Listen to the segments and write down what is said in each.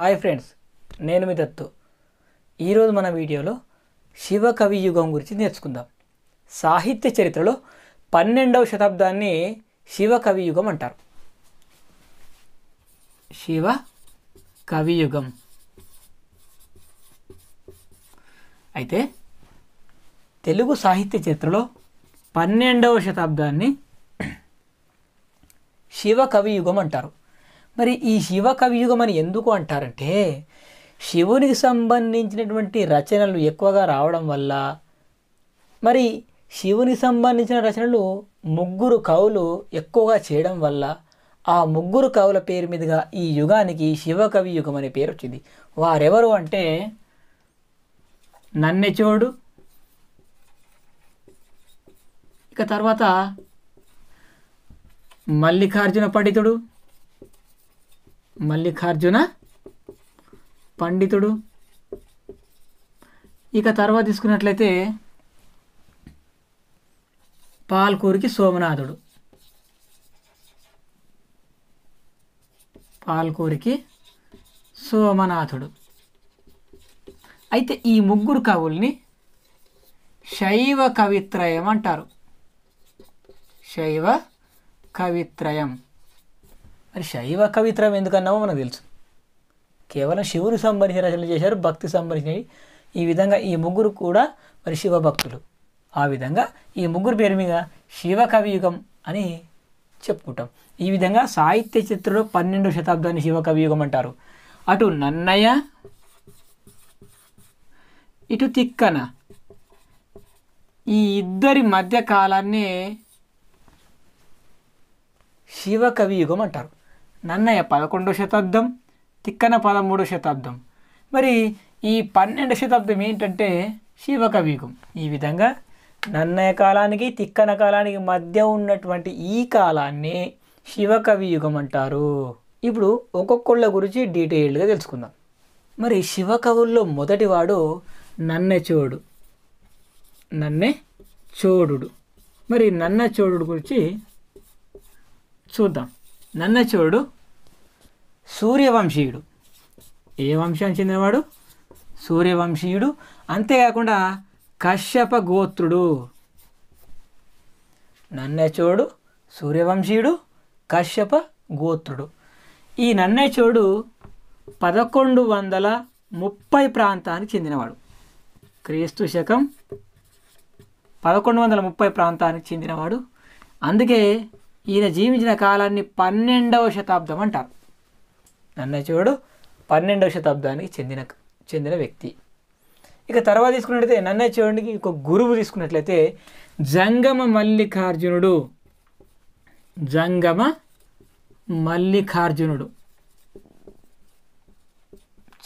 hi friends నేను మీ దత్తు ఈరోజు మన వీడియోలో కవి యుగం గురించి నేర్చుకుందాం సాహిత్య చరిత్రలో పన్నెండవ శతాబ్దాన్ని కవి యుగం అంటారు శివ కవియుగం అయితే తెలుగు సాహిత్య చరిత్రలో పన్నెండవ శతాబ్దాన్ని శివ కవియుగం అంటారు మరి ఈ శివ కవియుగం అని ఎందుకు అంటారంటే శివునికి సంబంధించినటువంటి రచనలు ఎక్కువగా రావడం వల్ల మరి శివునికి సంబంధించిన రచనలు ముగ్గురు కవులు ఎక్కువగా చేయడం వల్ల ఆ ముగ్గురు కవుల పేరు మీదుగా ఈ యుగానికి శివ యుగం అనే పేరు వచ్చింది వారెవరు అంటే నన్నెచోడు ఇక తర్వాత మల్లికార్జున పండితుడు మల్లికార్జున పండితుడు ఇక తర్వాత తీసుకున్నట్లయితే పాల్కూరికి సోమనాథుడు పాల్కూరికి సోమనాథుడు అయితే ఈ ముగ్గురు కవుల్ని శైవ కవిత్రయం అంటారు శైవ కవిత్రయం మరి శైవ కవిత్రం ఎందుకన్నామో మనకు తెలుసు కేవలం శివుడు సంబంధించిన రచనలు చేశారు భక్తి సంబంధించినవి ఈ విధంగా ఈ ముగ్గురు కూడా మరి శివభక్తులు ఆ విధంగా ఈ ముగ్గురు పేరు మీద శివ కవియుగం అని చెప్పుకుంటాం ఈ విధంగా సాహిత్య చిత్రంలో పన్నెండు శతాబ్దాన్ని శివ కవియుగం అంటారు అటు నన్నయ్య ఇటు తిక్కన ఈ ఇద్దరి మధ్య కాలాన్నే శివ కవియుగం అంటారు నన్నయ్య పదకొండో శతాబ్దం తిక్కన పదమూడో శతాబ్దం మరి ఈ పన్నెండు శతాబ్దం ఏంటంటే శివకవిగం ఈ విధంగా నన్నయ్య కాలానికి తిక్కన కాలానికి మధ్య ఉన్నటువంటి ఈ కాలాన్ని శివకవి యుగం అంటారు ఇప్పుడు ఒక్కొక్కళ్ళ గురించి డీటెయిల్డ్గా తెలుసుకుందాం మరి శివకవుల్లో మొదటివాడు నన్నెచోడు నన్నే చోడు మరి నన్నచోడు గురించి చూద్దాం నన్నచోడు సూర్యవంశీయుడు ఏ వంశానికి చెందినవాడు సూర్యవంశీయుడు అంతేకాకుండా కశ్యప గోత్రుడు నన్నెచోడు సూర్యవంశీయుడు కశ్యప గోత్రుడు ఈ నన్నెచోడు పదకొండు వందల ముప్పై ప్రాంతానికి చెందినవాడు క్రీస్తు శకం పదకొండు వందల ముప్పై ప్రాంతానికి చెందినవాడు అందుకే ఈయన జీవించిన కాలాన్ని పన్నెండవ శతాబ్దం అంటారు నన్నచోడు పన్నెండవ శతాబ్దానికి చెందిన చెందిన వ్యక్తి ఇక తర్వాత తీసుకున్నట్లయితే నన్నచోడికి ఒక గురువు తీసుకున్నట్లయితే జంగమ మల్లికార్జునుడు జంగమ మల్లికార్జునుడు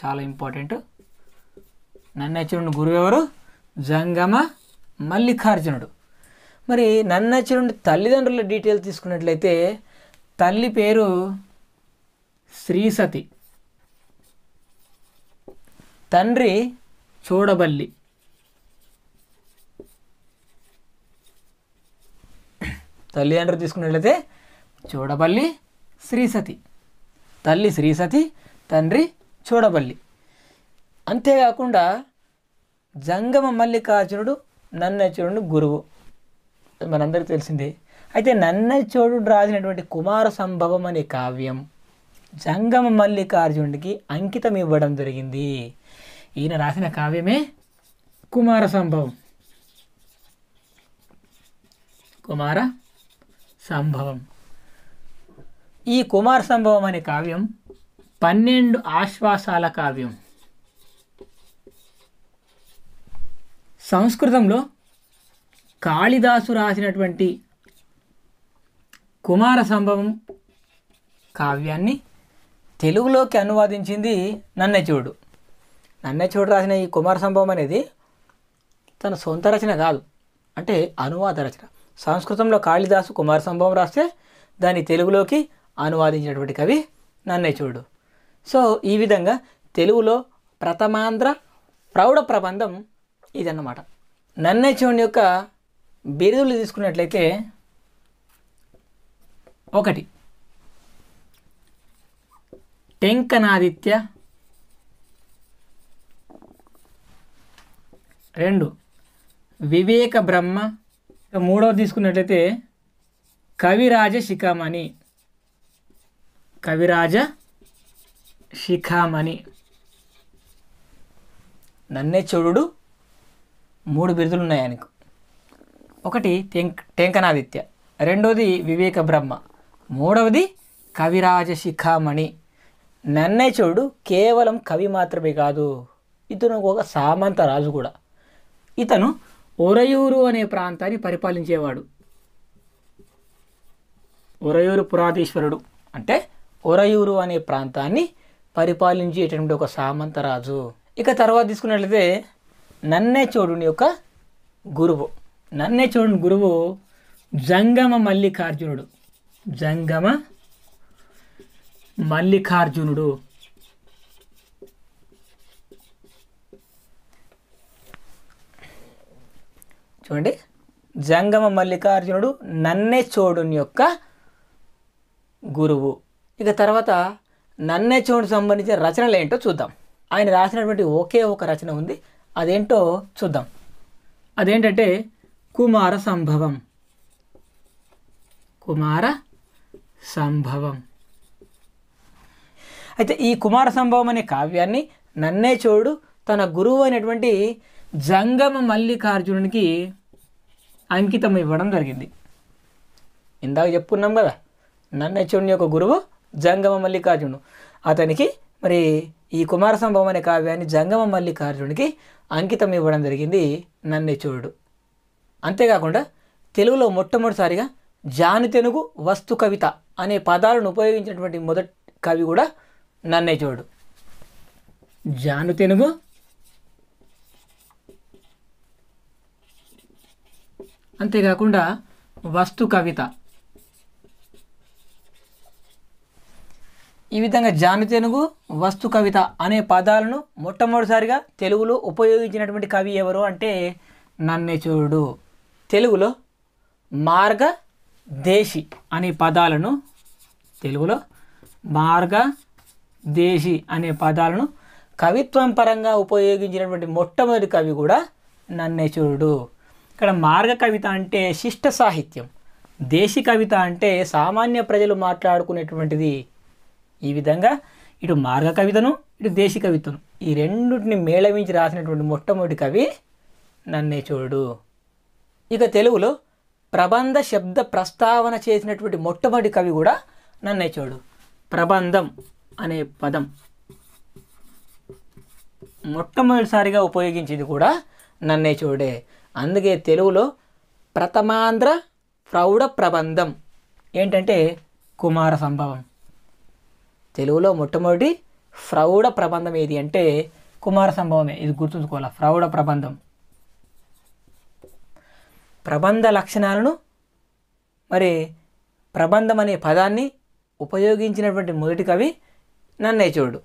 చాలా ఇంపార్టెంట్ నన్నచరుడు గురువు ఎవరు జంగమ మల్లికార్జునుడు మరి నన్నచరుడి తల్లిదండ్రుల డీటెయిల్ తీసుకున్నట్లయితే తల్లి పేరు శ్రీసతి తండ్రి చూడబల్లి తల్లిదండ్రులు తీసుకున్నట్లయితే చూడబల్లి శ్రీసతి తల్లి శ్రీసతి తండ్రి చూడబల్లి అంతేకాకుండా జంగమ మల్లికార్జునుడు నన్నచోడు గురువు మనందరికీ తెలిసిందే అయితే నన్నచోడు రాసినటువంటి కుమార సంభవం అనే కావ్యం జంగమ మల్లికార్జునుడికి అంకితం ఇవ్వడం జరిగింది ఈయన రాసిన కావ్యమే కుమార సంభవం కుమార సంభవం ఈ కుమార సంభవం అనే కావ్యం పన్నెండు ఆశ్వాసాల కావ్యం సంస్కృతంలో కాళిదాసు రాసినటువంటి కుమార సంభవం కావ్యాన్ని తెలుగులోకి అనువాదించింది నన్నెచూడు నన్నెచూడు రాసిన ఈ కుమార సంభవం అనేది తన సొంత రచన కాదు అంటే అనువాద రచన సంస్కృతంలో కాళిదాసు కుమార సంభవం రాస్తే దాన్ని తెలుగులోకి అనువాదించినటువంటి కవి నన్నెచూడు సో ఈ విధంగా తెలుగులో ప్రథమాంధ్ర ప్రౌఢ ప్రబంధం ఇదన్నమాట నన్నెచూడు యొక్క బిరుదులు తీసుకున్నట్లయితే ఒకటి టెంకనాదిత్య రెండు వివేక బ్రహ్మ మూడవది తీసుకున్నట్లయితే కవిరాజ శిఖామణి కవిరాజ శిఖామణి నన్నే చూడు మూడు బిరుదులు ఉన్నాయి ఆయనకు ఒకటి టెంక్ టెంకనాదిత్య రెండవది వివేక బ్రహ్మ మూడవది కవిరాజ శిఖామణి నన్నే కేవలం కవి మాత్రమే కాదు ఇతను ఒక సామంత రాజు కూడా ఇతను ఒరయూరు అనే ప్రాంతాన్ని పరిపాలించేవాడు ఒరయూరు పురాధీశ్వరుడు అంటే ఒరయూరు అనే ప్రాంతాన్ని పరిపాలించేటటువంటి ఒక సామంత రాజు ఇక తర్వాత తీసుకున్నట్లయితే నన్నే చోడుని యొక్క గురువు నన్నే చోడుని గురువు జంగమ మల్లికార్జునుడు జంగమ మల్లికార్జునుడు చూడండి జంగమ మల్లికార్జునుడు నన్నే చోడుని యొక్క గురువు ఇక తర్వాత నన్నే చోడు సంబంధించిన రచనలు ఏంటో చూద్దాం ఆయన రాసినటువంటి ఒకే ఒక రచన ఉంది అదేంటో చూద్దాం అదేంటంటే కుమార సంభవం కుమార సంభవం అయితే ఈ కుమార సంభవం అనే కావ్యాన్ని నన్నే చోడు తన గురువు అయినటువంటి జంగమ మల్లికార్జునునికి అంకితం ఇవ్వడం జరిగింది ఇందాక చెప్పుకున్నాం కదా నన్నే నన్నచూర్ణి యొక్క గురువు జంగమ మల్లికార్జునుడు అతనికి మరి ఈ కుమార సంభవం అనే కావ్యాన్ని జంగమ మల్లికార్జునికి అంకితం ఇవ్వడం జరిగింది నన్నే చోడు అంతేకాకుండా తెలుగులో మొట్టమొదటిసారిగా జానితెనుగు వస్తు కవిత అనే పదాలను ఉపయోగించినటువంటి మొదటి కవి కూడా నన్నే చూడు జాను తెనుగు అంతేకాకుండా వస్తు కవిత ఈ విధంగా జాను తెనుగు వస్తు కవిత అనే పదాలను మొట్టమొదటిసారిగా తెలుగులో ఉపయోగించినటువంటి కవి ఎవరు అంటే నన్నే చూడు తెలుగులో మార్గ దేశి అనే పదాలను తెలుగులో మార్గ దేశీ అనే పదాలను కవిత్వం పరంగా ఉపయోగించినటువంటి మొట్టమొదటి కవి కూడా నన్నేశ్వరుడు ఇక్కడ మార్గ కవిత అంటే శిష్ట సాహిత్యం దేశీ కవిత అంటే సామాన్య ప్రజలు మాట్లాడుకునేటువంటిది ఈ విధంగా ఇటు మార్గ కవితను ఇటు దేశీ కవితను ఈ రెండింటిని మేళవించి రాసినటువంటి మొట్టమొదటి కవి నన్నే ఇక తెలుగులో ప్రబంధ శబ్ద ప్రస్తావన చేసినటువంటి మొట్టమొదటి కవి కూడా నన్నే ప్రబంధం అనే పదం మొట్టమొదటిసారిగా ఉపయోగించింది కూడా నన్నే చూడే అందుకే తెలుగులో ప్రథమాంధ్ర ప్రౌఢ ప్రబంధం ఏంటంటే కుమార సంభవం తెలుగులో మొట్టమొదటి ప్రౌఢ ప్రబంధం ఏది అంటే కుమార సంభవమే ఇది గుర్తుంచుకోవాలి ప్రౌఢ ప్రబంధం ప్రబంధ లక్షణాలను మరి ప్రబంధం అనే పదాన్ని ఉపయోగించినటువంటి మొదటి కవి నన్నే చూడు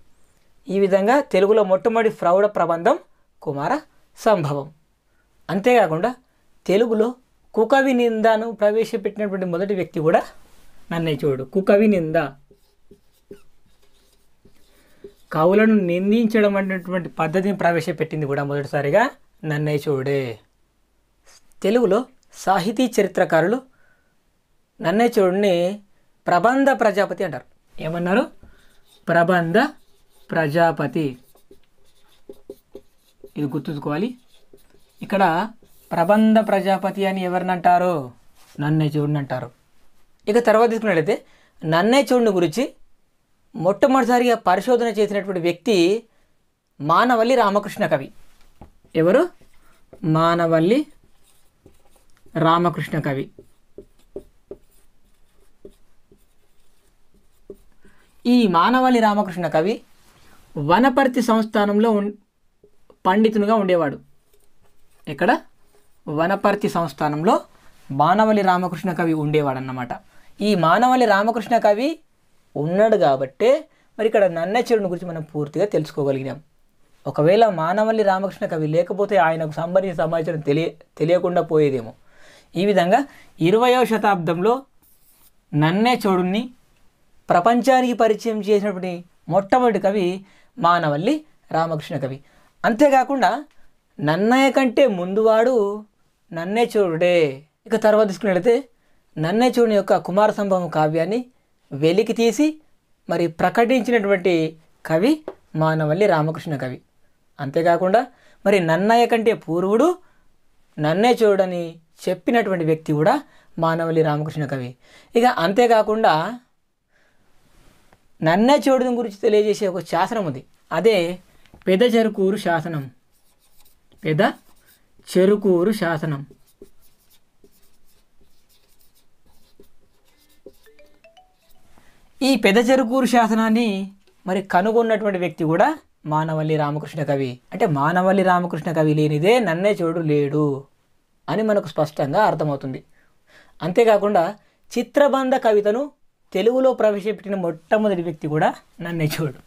ఈ విధంగా తెలుగులో మొట్టమొదటి ప్రౌఢ ప్రబంధం కుమార సంభవం అంతేకాకుండా తెలుగులో కుకవి నిందను ప్రవేశపెట్టినటువంటి మొదటి వ్యక్తి కూడా నన్నే చూడు కుకవి నింద కవులను నిందించడం అనేటువంటి పద్ధతిని ప్రవేశపెట్టింది కూడా మొదటిసారిగా నన్నయ్య చూడే తెలుగులో సాహితీ చరిత్రకారులు నన్నయ్య చూడుని ప్రబంధ ప్రజాపతి అంటారు ఏమన్నారు ప్రబంధ ప్రజాపతి ఇది గుర్తుంచుకోవాలి ఇక్కడ ప్రబంధ ప్రజాపతి అని ఎవరినంటారు నన్నే చూడండి అంటారు ఇక తర్వాత తీసుకున్నట్లయితే నన్నే చెవుడిని గురించి మొట్టమొదటిసారిగా పరిశోధన చేసినటువంటి వ్యక్తి మానవల్లి రామకృష్ణ కవి ఎవరు మానవల్లి రామకృష్ణ కవి ఈ మానవాళి రామకృష్ణ కవి వనపర్తి సంస్థానంలో పండితునిగా ఉండేవాడు ఇక్కడ వనపర్తి సంస్థానంలో మానవలి రామకృష్ణ కవి ఉండేవాడన్నమాట ఈ మానవలి రామకృష్ణ కవి ఉన్నాడు కాబట్టే మరి ఇక్కడ నన్నచరుని గురించి మనం పూర్తిగా తెలుసుకోగలిగినాం ఒకవేళ మానవల్లి రామకృష్ణ కవి లేకపోతే ఆయనకు సంబంధించిన సమాచారం తెలియ తెలియకుండా పోయేదేమో ఈ విధంగా ఇరవయో శతాబ్దంలో నన్నే చోడుని ప్రపంచానికి పరిచయం చేసినటువంటి మొట్టమొదటి కవి మానవల్లి రామకృష్ణ కవి అంతేకాకుండా నన్నయ్య కంటే ముందువాడు నన్నే చూడే ఇక తర్వాత తీసుకున్నట్లయితే నన్నే చూడని యొక్క కుమార సంభవం కావ్యాన్ని వెలికి తీసి మరి ప్రకటించినటువంటి కవి మానవల్లి రామకృష్ణ కవి అంతేకాకుండా మరి నన్నయ్య కంటే పూర్వుడు నన్నే చూడని చెప్పినటువంటి వ్యక్తి కూడా మానవల్లి రామకృష్ణ కవి ఇక అంతేకాకుండా నన్నే చోడుని గురించి తెలియజేసే ఒక శాసనం ఉంది అదే పెద చెరుకూరు శాసనం పెద చెరుకూరు శాసనం ఈ పెద చెరుకూరు శాసనాన్ని మరి కనుగొన్నటువంటి వ్యక్తి కూడా మానవల్లి రామకృష్ణ కవి అంటే మానవల్లి రామకృష్ణ కవి లేనిదే నన్నే చోడు లేడు అని మనకు స్పష్టంగా అర్థమవుతుంది అంతేకాకుండా చిత్రబంధ కవితను తెలుగులో ప్రవేశపెట్టిన మొట్టమొదటి వ్యక్తి కూడా నన్నే చూడు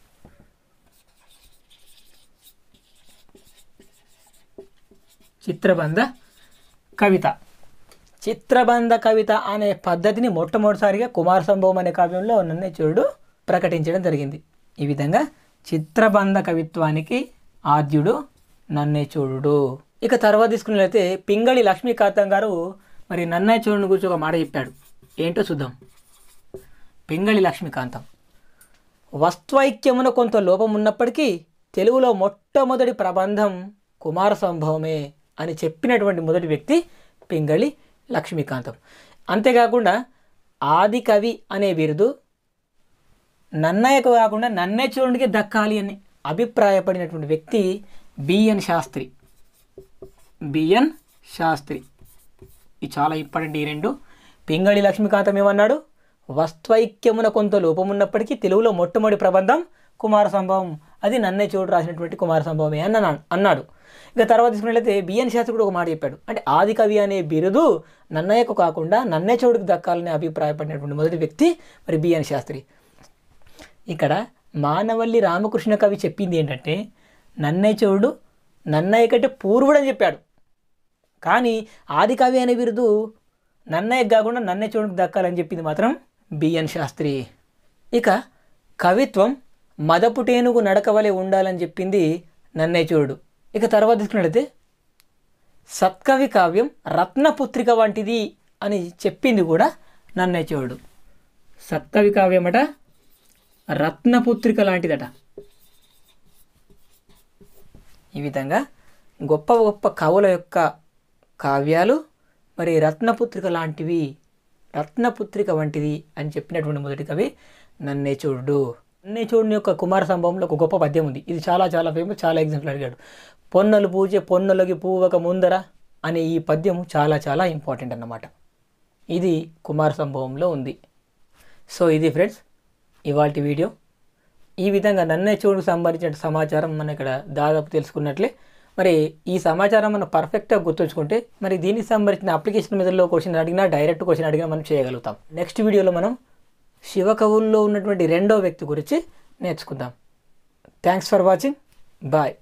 చిత్రబంధ కవిత చిత్రబంధ కవిత అనే పద్ధతిని మొట్టమొదటిసారిగా కుమార సంభవం అనే కావ్యంలో నన్నే చూడు ప్రకటించడం జరిగింది ఈ విధంగా చిత్రబంధ కవిత్వానికి ఆద్యుడు నన్నే చూడు ఇక తర్వాత తీసుకున్నట్లయితే పింగళి లక్ష్మీకాంతం గారు మరి నన్నయ్య చూడుని గురించి ఒక మాట చెప్పాడు ఏంటో చూద్దాం పింగళి లక్ష్మీకాంతం వస్త్వైక్యమున కొంత లోపం ఉన్నప్పటికీ తెలుగులో మొట్టమొదటి ప్రబంధం కుమార సంభవమే అని చెప్పినటువంటి మొదటి వ్యక్తి పింగళి లక్ష్మీకాంతం అంతేకాకుండా ఆది కవి అనే బిరుదు నన్నయ్యకు కాకుండా నన్నయ్య చూడడానికి దక్కాలి అని అభిప్రాయపడినటువంటి వ్యక్తి బిఎన్ శాస్త్రి బిఎన్ శాస్త్రి ఇది చాలా ఇంపార్టెంట్ ఈ రెండు పింగళి లక్ష్మీకాంతం ఏమన్నాడు వస్త్వైక్యమున కొంత లోపమున్నప్పటికీ తెలుగులో మొట్టమొదటి ప్రబంధం కుమార సంభవం అది నన్నే చోటు రాసినటువంటి కుమార సంభవమే అని అన్నాడు ఇక తర్వాత తీసుకున్నట్లయితే బిఎన్ శాస్త్రి కూడా ఒక మాట చెప్పాడు అంటే ఆదికవి అనే బిరుదు నన్నయ్యకు కాకుండా నన్నే చోటుకు దక్కాలని అభిప్రాయపడినటువంటి మొదటి వ్యక్తి మరి బిఎన్ శాస్త్రి ఇక్కడ మానవల్లి రామకృష్ణ కవి చెప్పింది ఏంటంటే నన్నయ్య చోడు నన్నయ్య కంటే పూర్వుడని చెప్పాడు కానీ ఆదికవి అనే బిరుదు నన్నయ్యకు కాకుండా నన్నయ్య చోటుకు దక్కాలని చెప్పింది మాత్రం బిఎన్ శాస్త్రి ఇక కవిత్వం మదపుటేనుగు నడకవలే ఉండాలని చెప్పింది నన్నయ్యచూడు ఇక తర్వాత తీసుకున్నట్లయితే సత్కవి కావ్యం రత్నపుత్రిక వంటిది అని చెప్పింది కూడా నన్నయ్యచూడు సత్కవి కావ్యం అట రత్నపుత్రిక లాంటిదట ఈ విధంగా గొప్ప గొప్ప కవుల యొక్క కావ్యాలు మరి రత్నపుత్రిక లాంటివి రత్నపుత్రిక వంటిది అని చెప్పినటువంటి మొదటి కవి నన్నే చూడు నన్నే చూడుని యొక్క కుమార సంభవంలో ఒక గొప్ప పద్యం ఉంది ఇది చాలా చాలా ఫేమస్ చాలా ఎగ్జాంపుల్ అడిగాడు పొన్నలు పూజ పొన్నలకి పూవక ముందర అనే ఈ పద్యం చాలా చాలా ఇంపార్టెంట్ అన్నమాట ఇది కుమార సంభవంలో ఉంది సో ఇది ఫ్రెండ్స్ ఇవాళ వీడియో ఈ విధంగా నన్నే చూడుకు సంబంధించిన సమాచారం మనం ఇక్కడ దాదాపు తెలుసుకున్నట్లే మరి ఈ సమాచారం మనం పర్ఫెక్ట్గా గుర్తుంచుకుంటే మరి దీనికి సంబంధించిన అప్లికేషన్ మీదలో క్వశ్చన్ అడిగినా డైరెక్ట్ క్వశ్చన్ అడిగినా మనం చేయగలుగుతాం నెక్స్ట్ వీడియోలో మనం శివ కవుల్లో ఉన్నటువంటి రెండో వ్యక్తి గురించి నేర్చుకుందాం థ్యాంక్స్ ఫర్ వాచింగ్ బాయ్